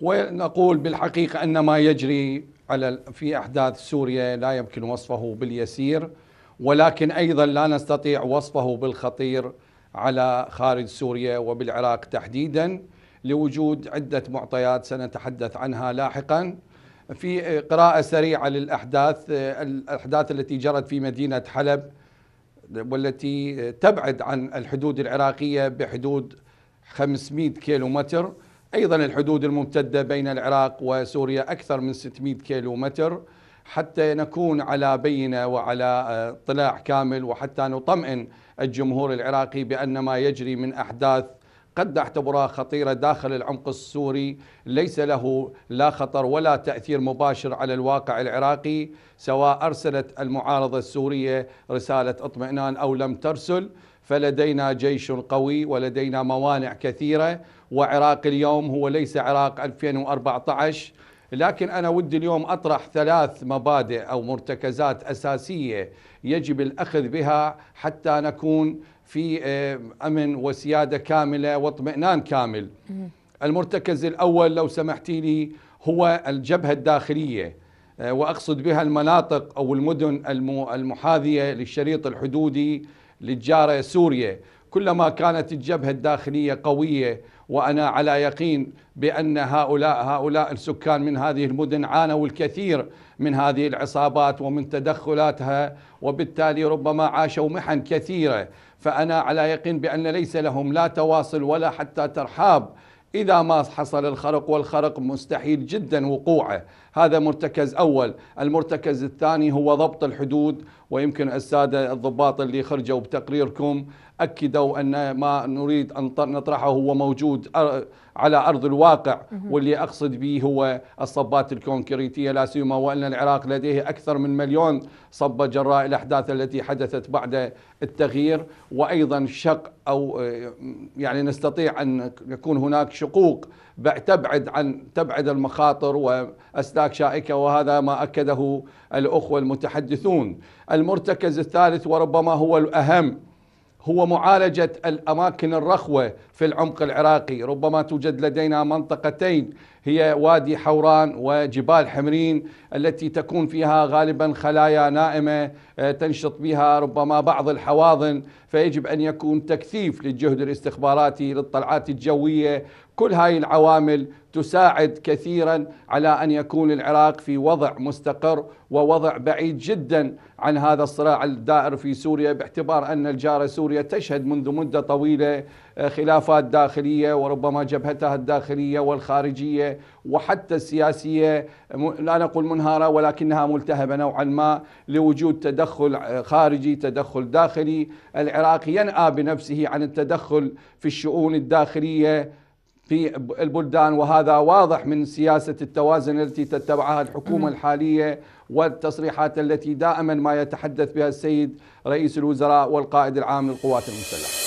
ونقول بالحقيقة أن ما يجري على في أحداث سوريا لا يمكن وصفه باليسير ولكن أيضا لا نستطيع وصفه بالخطير على خارج سوريا وبالعراق تحديدا لوجود عدة معطيات سنتحدث عنها لاحقا في قراءة سريعة للأحداث الأحداث التي جرت في مدينة حلب والتي تبعد عن الحدود العراقية بحدود 500 كيلومتر متر أيضا الحدود الممتدة بين العراق وسوريا أكثر من 600 كيلومتر حتى نكون على بينة وعلى آه، طلاع كامل وحتى نطمئن الجمهور العراقي بأن ما يجري من أحداث قد نعتبرها خطيرة داخل العمق السوري ليس له لا خطر ولا تأثير مباشر على الواقع العراقي سواء أرسلت المعارضة السورية رسالة اطمئنان أو لم ترسل فلدينا جيش قوي ولدينا موانع كثيرة وعراق اليوم هو ليس عراق 2014 لكن أنا ودي اليوم أطرح ثلاث مبادئ أو مرتكزات أساسية يجب الأخذ بها حتى نكون في آه، امن وسياده كامله واطمئنان كامل. المرتكز الاول لو سمحتي لي هو الجبهه الداخليه آه، واقصد بها المناطق او المدن المحاذيه للشريط الحدودي للجاره سوريا كلما كانت الجبهة الداخلية قوية وأنا على يقين بأن هؤلاء هؤلاء السكان من هذه المدن عانوا الكثير من هذه العصابات ومن تدخلاتها وبالتالي ربما عاشوا محن كثيرة فأنا على يقين بأن ليس لهم لا تواصل ولا حتى ترحاب إذا ما حصل الخرق والخرق مستحيل جدا وقوعه هذا مرتكز أول المرتكز الثاني هو ضبط الحدود ويمكن السادة الضباط اللي خرجوا بتقريركم أكدوا أن ما نريد أن نطرحه هو موجود على أرض الواقع واللي أقصد به هو الصبات الكونكريتية لا سيما وأن العراق لديه أكثر من مليون صبة جراء الأحداث التي حدثت بعد التغيير وأيضا شق أو آه، يعني نستطيع أن يكون هناك شقوق تبعد عن تبعد المخاطر وأسلاك شائكة وهذا ما أكده الأخوة المتحدثون المرتكز الثالث وربما هو الأهم هو معالجة الأماكن الرخوة في العمق العراقي ربما توجد لدينا منطقتين هي وادي حوران وجبال حمرين التي تكون فيها غالبا خلايا نائمة آه، تنشط بها ربما بعض الحواضن فيجب أن يكون تكثيف للجهد الاستخباراتي للطلعات الجوية كل هاي العوامل تساعد كثيرا على أن يكون العراق في وضع مستقر ووضع بعيد جدا عن هذا الصراع الدائر في سوريا باعتبار أن الجارة سوريا تشهد منذ مدة طويلة خلافات داخلية وربما جبهتها الداخلية والخارجية وحتى السياسية لا نقول منهارة ولكنها ملتهبة نوعا ما لوجود تدخل خارجي تدخل داخلي العراق ينأى بنفسه عن التدخل في الشؤون الداخلية في البلدان وهذا واضح من سياسة التوازن التي تتبعها الحكومة الحالية والتصريحات التي دائما ما يتحدث بها السيد رئيس الوزراء والقائد العام للقوات المسلحة